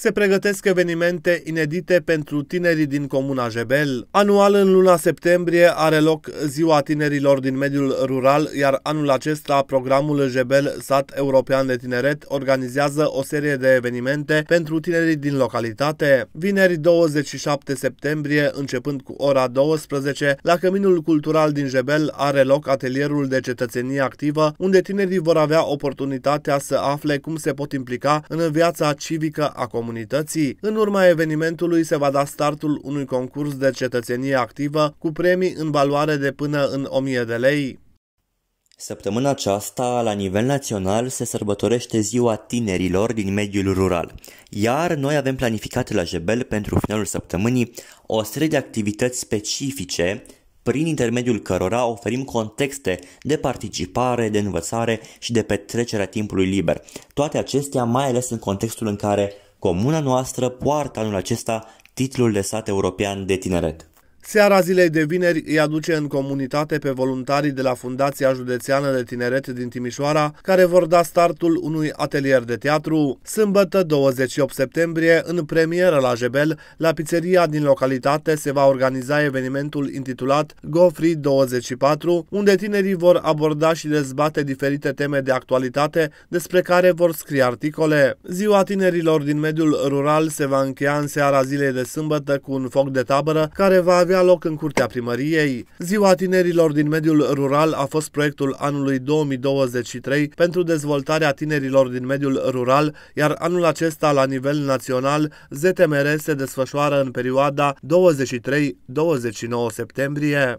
Se pregătesc evenimente inedite pentru tinerii din Comuna Jebel. Anual, în luna septembrie, are loc Ziua Tinerilor din Mediul Rural, iar anul acesta, programul Jebel Sat European de Tineret organizează o serie de evenimente pentru tinerii din localitate. Vineri 27 septembrie, începând cu ora 12, la Căminul Cultural din Jebel are loc atelierul de cetățenie activă, unde tinerii vor avea oportunitatea să afle cum se pot implica în viața civică a comunei comunității. În urma evenimentului se va da startul unui concurs de cetățenie activă cu premii în valoare de până în 1000 de lei. Săptămâna aceasta, la nivel național, se sărbătorește Ziua Tinerilor din mediul rural, iar noi avem planificat la Jebel pentru finalul săptămânii o serie de activități specifice prin intermediul cărora oferim contexte de participare, de învățare și de petrecerea timpului liber. Toate acestea mai ales în contextul în care Comuna noastră poartă anul acesta titlul de sat european de tineret. Seara zilei de vineri îi aduce în comunitate pe voluntarii de la Fundația Județeană de Tineret din Timișoara, care vor da startul unui atelier de teatru. Sâmbătă, 28 septembrie, în premieră la Jebel, la pizzeria din localitate se va organiza evenimentul intitulat GoFree 24, unde tinerii vor aborda și dezbate diferite teme de actualitate despre care vor scrie articole. Ziua tinerilor din mediul rural se va încheia în seara zilei de sâmbătă cu un foc de tabără care va avea avea loc în curtea primăriei. Ziua tinerilor din mediul rural a fost proiectul anului 2023 pentru dezvoltarea tinerilor din mediul rural, iar anul acesta, la nivel național, ZTMR se desfășoară în perioada 23-29 septembrie.